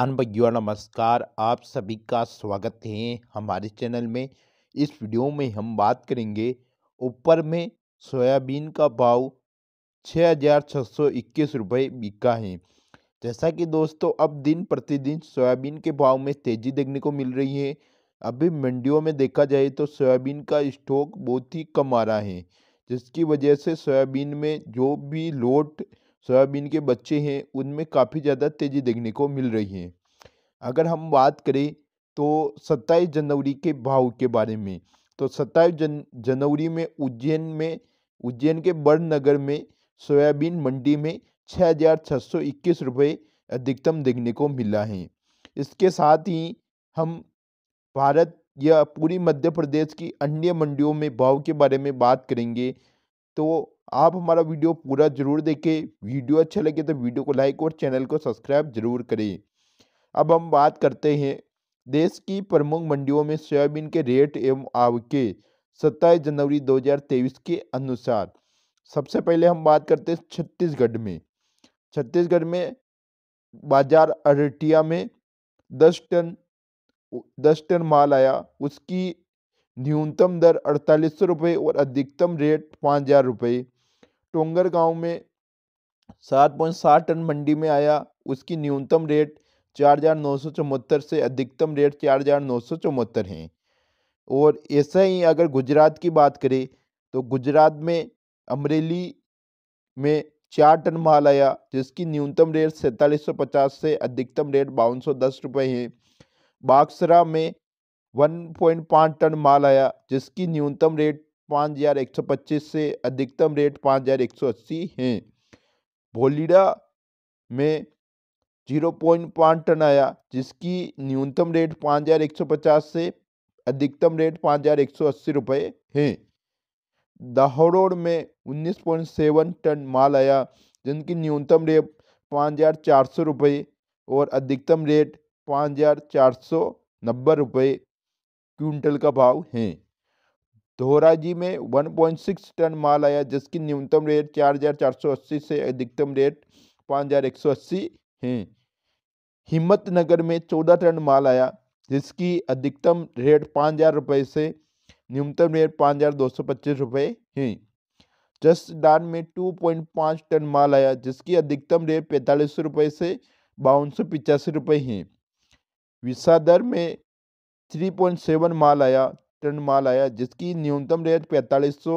किसान भैया नमस्कार आप सभी का स्वागत है हमारे चैनल में इस वीडियो में हम बात करेंगे ऊपर में सोयाबीन का भाव छः हजार छः सौ इक्कीस रुपये बिका है जैसा कि दोस्तों अब दिन प्रतिदिन सोयाबीन के भाव में तेज़ी देखने को मिल रही है अभी मंडियों में देखा जाए तो सोयाबीन का स्टॉक बहुत ही कम आ रहा है जिसकी वजह से सोयाबीन में जो भी लोट सोयाबीन के बच्चे हैं उनमें काफ़ी ज़्यादा तेज़ी देखने को मिल रही है अगर हम बात करें तो सत्ताईस जनवरी के भाव के बारे में तो सत्ताईस जन जनवरी में उज्जैन में उज्जैन के बड़नगर में सोयाबीन मंडी में छः हज़ार छः सौ इक्कीस रुपये अधिकतम देखने को मिला है इसके साथ ही हम भारत या पूरी मध्य प्रदेश की अन्य मंडियों में भाव के बारे में बात करेंगे तो आप हमारा वीडियो पूरा जरूर देखें वीडियो अच्छा लगे तो वीडियो को लाइक और चैनल को सब्सक्राइब जरूर करें अब हम बात करते हैं देश की प्रमुख मंडियों में सोयाबीन के रेट एवं आवके सत्ताईस जनवरी 2023 के अनुसार सबसे पहले हम बात करते हैं छत्तीसगढ़ में छत्तीसगढ़ में बाजार अरटिया में दस टन दस टन माल आया उसकी न्यूनतम दर अड़तालीस सौ रुपये और अधिकतम रेट पाँच हज़ार रुपये टोंगर गांव में सात पॉइंट सात टन मंडी में आया उसकी न्यूनतम रेट चार हज़ार नौ सौ चौहत्तर से अधिकतम रेट चार हज़ार नौ सौ चौहत्तर हैं और ऐसा ही अगर गुजरात की बात करें तो गुजरात में अमरेली में चार टन माल आया जिसकी न्यूनतम रेट सैंतालीस सौ पचास से अधिकतम रेट बावन सौ दस रुपये है बागसरा में वन पॉइंट पाँच टन माल आया जिसकी न्यूनतम रेट पाँच हज़ार एक सौ पच्चीस से अधिकतम रेट पाँच हज़ार एक सौ अस्सी हैं भोलीडा में जीरो पॉइंट पाँच टन आया जिसकी न्यूनतम रेट पाँच हज़ार एक सौ पचास से अधिकतम रेट पाँच हज़ार एक सौ अस्सी रुपये हैं दाहोड़ में उन्नीस पॉइंट सेवन टन माल आया जिनकी न्यूनतम रेट पाँच हज़ार चार सौ रुपये और अधिकतम रेट पाँच हज़ार चार सौ नब्बे रुपये क्विंटल का भाव हैं धोराजी में 1.6 टन माल आया जिसकी न्यूनतम रेट 4,480 से अधिकतम रेट 5,180 है नगर में 14 टन माल आया जिसकी अधिकतम रेट पाँच हज़ार रुपये से न्यूनतम रेट पाँच हज़ार दो सौ पच्चीस रुपये है जसडान में 2.5 टन माल आया जिसकी अधिकतम रेट पैंतालीस रुपये से बावन सौ पिचासी रुपये है विसादर में 3.7 माल आया टन माल आया जिसकी न्यूनतम रेट पैंतालीस सौ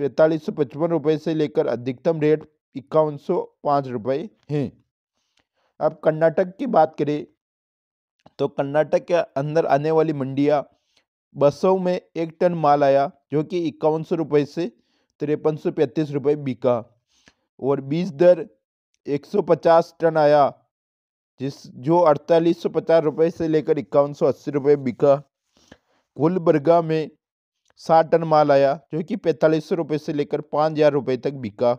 पैंतालीस सौ पचपन रुपये से लेकर अधिकतम रेट इक्यावन सौ पाँच रुपये हैं अब कर्नाटक की बात करें तो कर्नाटक के अंदर आने वाली मंडियाँ बसों में एक टन माल आया जो कि इक्यावन सौ रुपये से तिरपन सौ पैंतीस रुपये बिका और बीज दर एक सौ पचास टन आया जिस जो अड़तालीस सौ पचास रुपये से लेकर इक्यावन सौ अस्सी रुपये बिका गुलबर्गा में साठ टन माल आया जो कि पैंतालीस सौ रुपये से लेकर पाँच हज़ार रुपये तक बिका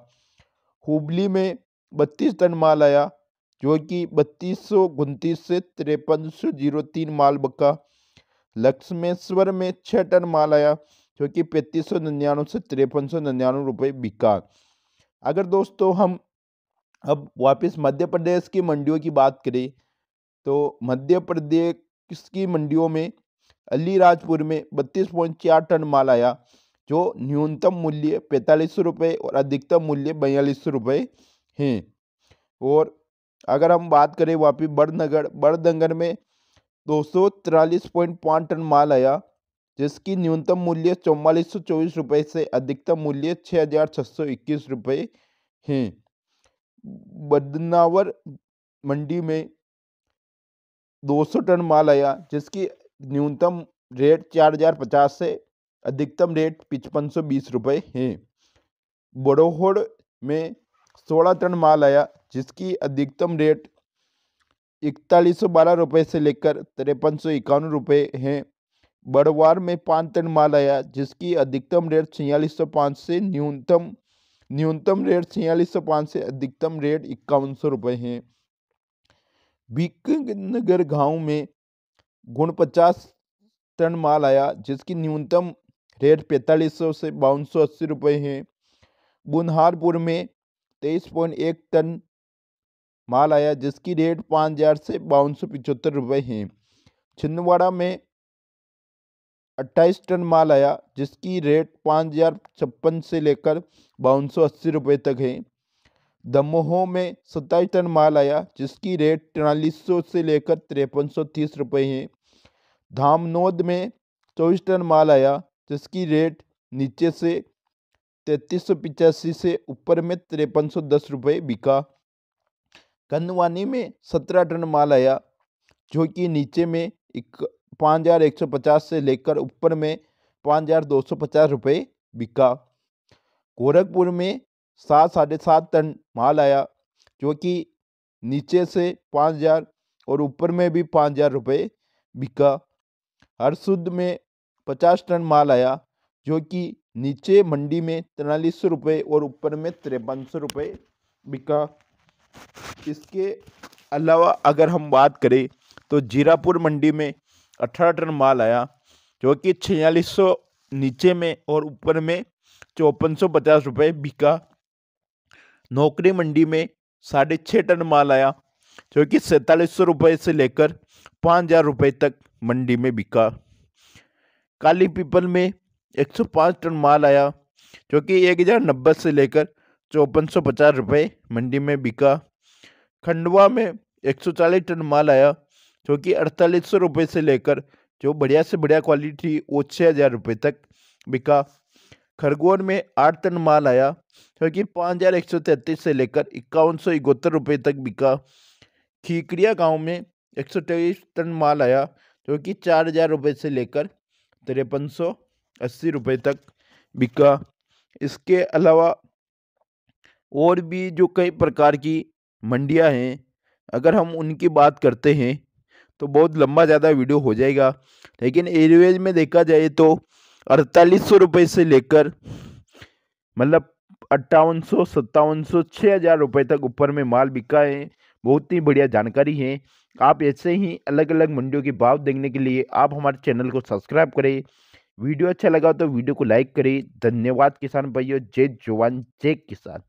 हुबली में बत्तीस टन माल आया जो कि बत्तीस सौ उनतीस से तिरपन सौ जीरो तीन माल बका लक्ष्मेश्वर में छः टन माल आया जो कि पैंतीस सौ निन्यानवे से तिरपन सौ निन्यानवे रुपये बिका अगर दोस्तों हम अब वापस मध्य प्रदेश की मंडियों की बात करें तो मध्य प्रदेश की मंडियों में अलीराजपुर में बत्तीस पॉइंट चार टन माल आया जो न्यूनतम मूल्य पैंतालीस सौ रुपये और अधिकतम मूल्य बयालीस सौ रुपये हैं और अगर हम बात करें वापी बड़नगर बड़दंगर में दो सौ तिरालीस पॉइंट पाँच टन माल आया जिसकी न्यूनतम मूल्य चौवालीस सौ चौबीस रुपये से अधिकतम मूल्य छः हज़ार छः सौ इक्कीस रुपये हैं बदनावर मंडी में 200 टन माल आया जिसकी न्यूनतम रेट चार हज़ार पचास से अधिकतम रेट पचपन सौ बीस रुपये है बड़ोहड़ में सोलह टन माल आया जिसकी अधिकतम रेट इकतालीस सौ बारह रुपये से लेकर तिरपन सौ इक्यावन रुपये हैं बड़वार में पाँच टन माल आया जिसकी अधिकतम रेट छियालीस सौ पाँच से न्यूनतम न्यूनतम रेट छियालीस सौ पाँच से अधिकतम रेट इक्यावन सौ रुपये हैं बीकनगर गाँव में गुण पचास टन माल आया जिसकी न्यूनतम रेट पैंतालीस सौ से बावन सौ अस्सी रुपये है बुनहारपुर में तेईस पॉइंट एक टन माल आया जिसकी रेट पाँच हज़ार से बावन सौ पिचहत्तर रुपये है छिंदवाड़ा में अट्ठाईस टन माल आया जिसकी रेट पाँच हज़ार छप्पन से लेकर बावन सौ अस्सी रुपये तक है दमोह में सत्ताईस टन माल आया जिसकी रेट तिरालीस से लेकर तिरपन सौ तीस है धामनोद में चौबीस टन माल आया जिसकी रेट नीचे से तैतीस सौ पिचासी से ऊपर में तिरपन सौ दस रुपये बिका कंदवानी में सत्रह टन माल आया जो कि नीचे में एक पाँच हज़ार एक सौ पचास से लेकर ऊपर में पाँच हज़ार दो सौ पचास रुपये बिका गोरखपुर में सात साढ़े सात टन माल आया जो कि नीचे से पाँच हज़ार और ऊपर में भी पाँच हज़ार रुपये बिका हर शुद्ध में पचास टन माल आया जो कि नीचे मंडी में तिरालीस सौ रुपये और ऊपर में तिरपन सौ रुपये बिका इसके अलावा अगर हम बात करें तो जीरापुर मंडी में अठारह टन माल आया जो कि छियालीस सौ नीचे में और ऊपर में चौपन सौ पचास रुपये बिका नौकरी मंडी में साढ़े छः टन माल आया जो कि सैंतालीस सौ रुपये से लेकर पाँच हज़ार रुपये तक मंडी में बिका काली पीपल में एक सौ पाँच टन माल आया जो कि एक हज़ार नब्बे से लेकर चौपन सौ पचास रुपये मंडी में बिका खंडवा में एक सौ चालीस टन माल आया जो कि अड़तालीस सौ रुपये से लेकर जो बढ़िया से बढ़िया क्वालिटी वो छः हज़ार रुपये तक बिका खरगोन में आठ टन माल आया क्योंकि पाँच हज़ार एक सौ तैतीस से लेकर इक्यावन सौ इकहत्तर रुपये तक बिका खीकड़िया गांव में एक सौ तेईस टन माल आया जो कि चार हज़ार रुपये से लेकर तिरपन सौ अस्सी रुपये तक बिका इसके अलावा और भी जो कई प्रकार की मंडियां हैं अगर हम उनकी बात करते हैं तो बहुत लंबा ज़्यादा वीडियो हो जाएगा लेकिन एवरेज में देखा जाए तो अड़तालीस सौ रुपये से लेकर मतलब अट्ठावन सौ सत्तावन सौ छः हज़ार रुपये तक ऊपर में माल बिका है बहुत ही बढ़िया जानकारी है आप ऐसे ही अलग अलग मंडियों के भाव देखने के लिए आप हमारे चैनल को सब्सक्राइब करें वीडियो अच्छा लगा तो वीडियो को लाइक करें धन्यवाद किसान भाइयों जय जवान जय किसान